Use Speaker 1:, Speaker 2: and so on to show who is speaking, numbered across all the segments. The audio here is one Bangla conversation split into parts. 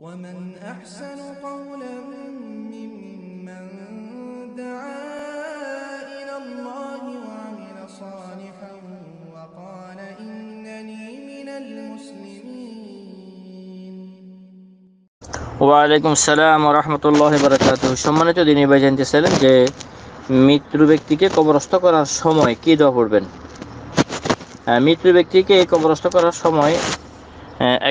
Speaker 1: ومن أحسن قولا ممن دعا إلى الله وعمل صالحا وقال إنني من المسلمين ওয়ালাইকুম সালাম রহমতুল্লাহ বরকাত সম্মানিত দিনী ভাই জানতেছিলেন যে মৃত্যু ব্যক্তিকে কবরস্থ করার সময় কি দোয়া পড়বেন হ্যাঁ, মৃত্যু ব্যক্তিকে কবরস্থ করার সময়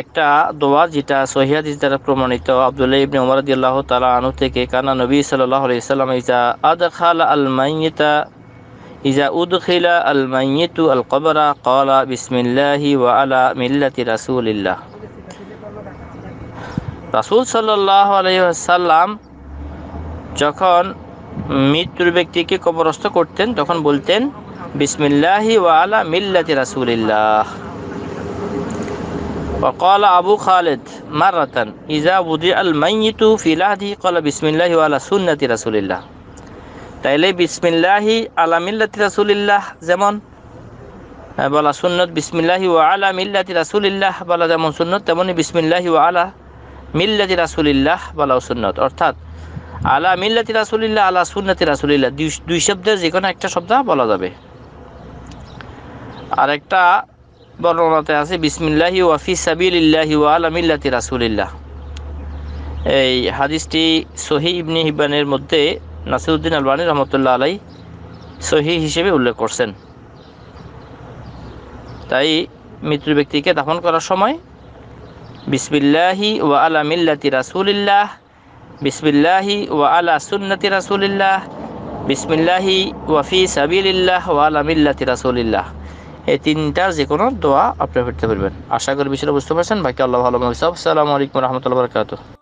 Speaker 1: একটা দোয়া যেটা সহিয়াদিস দ্বারা প্রমাণিত আবদুল্লাহ ইবনে উমর আল্লাহ তালা আনু থেকে কানা নবী সাল্লাহ আলাইসাল্লাম ইজা আদখাল আল মাইয়িতা ইজা উদখিলা আল মাইয়িতু আল কবরা কলা বিসমিল্লাহি ওয়া আলা মিল্লাতি রাসূলিল্লাহ রাসূল সাল্লাল্লাহু আলাইহি ওয়াসাল্লাম যখন মৃত্যুর ব্যক্তিকে কবরস্থ করতেন তখন বলতেন বিসমিল্লাহি ওয়া আলা মিল্লাতি রাসূলিল্লাহ وقال أبو خالد مرة إذا وضع الميت في لحده قال بسم الله وعلى سنة رسول الله তাইলে বিসমিল্লাহি আলা মিল্লাতি রাসুলিল্লাহ যেমন হ্যাঁ, বলা সুন্নাত বিসমিল্লাহি ওয়া আলা মিল্লাতি রাসুলিল্লাহ বলা যেমন সুন্নাত তেমনই বিসমিল্লাহি ওয়া আলা মিল্লাতি রাসুলিল্লাহ বলা সুন্নাত অর্থাৎ আলা মিল্লাতি রাসুলিল্লাহ আলা সুন্নতি রাসুলিল্লাহ দুই শব্দের যে কোনো একটা শব্দ বলা যাবে আর একটা বর্ণনাতে আছে বিসমিল্লাহি ওয়াফি সাবিল্লাহি আলমিল্লাতি রাসুলিল্লাহ এই হাদিসটি সহি ইবনি হিবানের মধ্যে নাসিরুদ্দিন আলবানী রহমতুল্লাহ আলাই সহি হিসেবে উল্লেখ করছেন তাই মৃত্যু ব্যক্তিকে দাফন করার সময় বিসমিল্লাহি ওয়া আলা মিল্লাতি রাসুলিল্লাহ বিসমিল্লাহি ওয়া আলা সুন্নতি রাসুলিল্লাহ বিসমিল্লাহি ওয়াফি সাবিল্লাহ ও আলা রাসুলিল্লাহ এই তিনটার যে কোনো দোয়া আপনি করতে পারবেন আশা করি বিষয়টা বুঝতে পারছেন বাকি আল্লাহ ভালো আসসালামু আলাইকুম রহমতুল্লাহ বরকাত